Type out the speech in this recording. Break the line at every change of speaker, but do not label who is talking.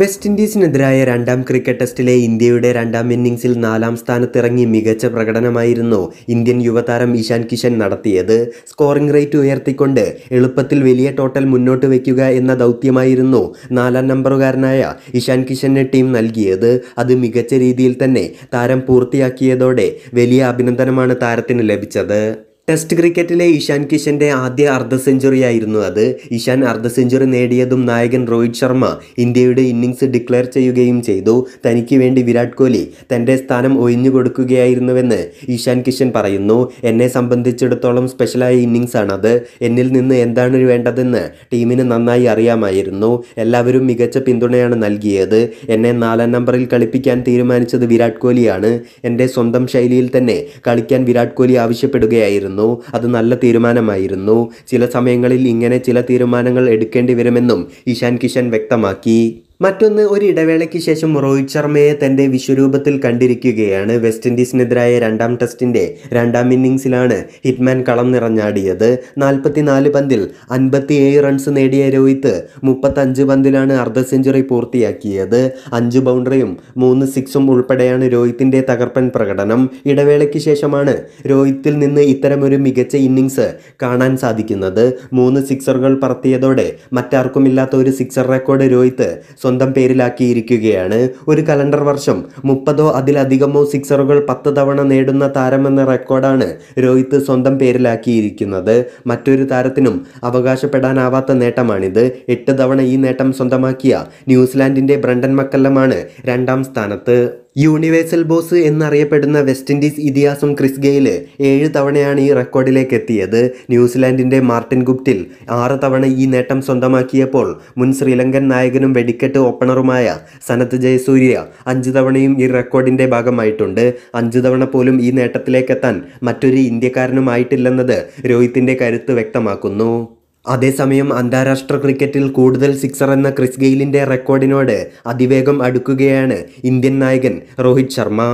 west ഇൻഡീസിനെതിരായ രണ്ടാം cricket ടെസ്റ്റിലെ ഇന്ത്യയുടെ രണ്ടാം ഇന്നിംഗ്സിൽ നാലാം സ്ഥാനത്തിറങ്ങി മികച്ച പ്രകടനമായിരുന്നു ഇന്ത്യൻ യുവതാരം ഇഷാൻ കിഷൻ നടത്തിയത് സ്കോറിംഗ് റേറ്റ് ഉയർത്തിക്കൊണ്ട് എളുപ്പത്തിൽ വലിയ ടോട്ടൽ മുന്നോട്ട് വയ്ക്കുക എന്ന ദൗത്യമായിരുന്നു നാലാം നമ്പറുകാരനായ ഇഷാൻ കിഷന് ടീം നൽകിയത് അത് മികച്ച രീതിയിൽ തന്നെ താരം പൂർത്തിയാക്കിയതോടെ വലിയ അഭിനന്ദനമാണ് താരത്തിന് ലഭിച്ചത് ടെസ്റ്റ് ക്രിക്കറ്റിലെ ഇഷാൻ കിഷന്റെ ആദ്യ അർദ്ധ സെഞ്ചുറി ആയിരുന്നു അത് ഇഷാൻ അർദ്ധ സെഞ്ചുറി നേടിയതും നായകൻ രോഹിത് ശർമ്മ ഇന്ത്യയുടെ ഇന്നിങ്സ് ഡിക്ലെയർ ചെയ്യുകയും ചെയ്തു തനിക്ക് വേണ്ടി വിരാട് കോഹ്ലി തൻ്റെ സ്ഥാനം ഒഴിഞ്ഞു കൊടുക്കുകയായിരുന്നുവെന്ന് ഇഷാൻ കിഷൻ പറയുന്നു എന്നെ സംബന്ധിച്ചിടത്തോളം സ്പെഷ്യലായ അത് എന്നിൽ നിന്ന് എന്താണ് വേണ്ടതെന്ന് ടീമിന് നന്നായി അറിയാമായിരുന്നു എല്ലാവരും മികച്ച പിന്തുണയാണ് നൽകിയത് എന്നെ നാലാം നമ്പറിൽ കളിപ്പിക്കാൻ തീരുമാനിച്ചത് വിരാട് കോഹ്ലിയാണ് എൻ്റെ സ്വന്തം ശൈലിയിൽ തന്നെ കളിക്കാൻ വിരാട് കോഹ്ലി ആവശ്യപ്പെടുകയായിരുന്നു ആയിരുന്നു അത് നല്ല തീരുമാനമായിരുന്നു ചില സമയങ്ങളിൽ ഇങ്ങനെ ചില തീരുമാനങ്ങൾ എടുക്കേണ്ടി വരുമെന്നും ഇഷാൻ കിഷൻ വ്യക്തമാക്കി മറ്റൊന്ന് ഒരു ഇടവേളയ്ക്ക് ശേഷം രോഹിത് ശർമ്മയെ തന്റെ വിശ്വരൂപത്തിൽ കണ്ടിരിക്കുകയാണ് വെസ്റ്റ് ഇൻഡീസിനെതിരായ രണ്ടാം ടെസ്റ്റിന്റെ രണ്ടാം ഇന്നിംഗ്സിലാണ് ഹിറ്റ്മാൻ കളം നിറഞ്ഞാടിയത് നാൽപ്പത്തിനാല് പന്തിൽ അൻപത്തിയേഴ് റൺസ് നേടിയ രോഹിത് മുപ്പത്തഞ്ച് പന്തിലാണ് അർദ്ധ സെഞ്ചുറി പൂർത്തിയാക്കിയത് അഞ്ച് ബൗണ്ടറിയും മൂന്ന് സിക്സും ഉൾപ്പെടെയാണ് രോഹിത്തിന്റെ തകർപ്പൻ പ്രകടനം ഇടവേളയ്ക്ക് ശേഷമാണ് രോഹിത്തിൽ നിന്ന് ഇത്തരമൊരു മികച്ച ഇന്നിംഗ്സ് കാണാൻ സാധിക്കുന്നത് മൂന്ന് സിക്സറുകൾ പറത്തിയതോടെ മറ്റാർക്കുമില്ലാത്ത ഒരു സിക്സർ റെക്കോർഡ് രോഹിത് സ്വന്തം പേരിലാക്കിയിരിക്കുകയാണ് ഒരു കലണ്ടർ വർഷം മുപ്പതോ അതിലധികമോ സിക്സറുകൾ പത്ത് തവണ നേടുന്ന താരമെന്ന റെക്കോർഡാണ് രോഹിത് സ്വന്തം പേരിലാക്കിയിരിക്കുന്നത് മറ്റൊരു താരത്തിനും അവകാശപ്പെടാനാവാത്ത നേട്ടമാണിത് എട്ട് തവണ ഈ നേട്ടം സ്വന്തമാക്കിയ ന്യൂസിലാൻഡിന്റെ ബ്രണ്ടൻ മക്കല്ലമാണ് രണ്ടാം സ്ഥാനത്ത് യൂണിവേഴ്സൽ ബോസ് എന്നറിയപ്പെടുന്ന വെസ്റ്റ് ഇൻഡീസ് ഇതിഹാസം ക്രിസ് ഗെയിൽ ഏഴ് തവണയാണ് ഈ റെക്കോർഡിലേക്ക് എത്തിയത് ന്യൂസിലാൻഡിൻ്റെ മാർട്ടിൻ ഗുപ്റ്റിൽ ആറ് തവണ ഈ നേട്ടം സ്വന്തമാക്കിയപ്പോൾ മുൻ ശ്രീലങ്കൻ നായകനും വെടിക്കെട്ട് ഓപ്പണറുമായ സനത്ത് ജയസൂര്യ അഞ്ച് തവണയും ഈ റെക്കോർഡിൻ്റെ ഭാഗമായിട്ടുണ്ട് അഞ്ച് തവണ പോലും ഈ നേട്ടത്തിലേക്കെത്താൻ മറ്റൊരു ഇന്ത്യക്കാരനുമായിട്ടില്ലെന്നത് രോഹിത്തിൻ്റെ കരുത്ത് വ്യക്തമാക്കുന്നു അതേസമയം അന്താരാഷ്ട്ര ക്രിക്കറ്റിൽ കൂടുതൽ സിക്സർ എന്ന ക്രിസ് ഗെയിലിൻ്റെ റെക്കോർഡിനോട് അതിവേഗം അടുക്കുകയാണ് ഇന്ത്യൻ നായകൻ രോഹിത് ശർമ്മ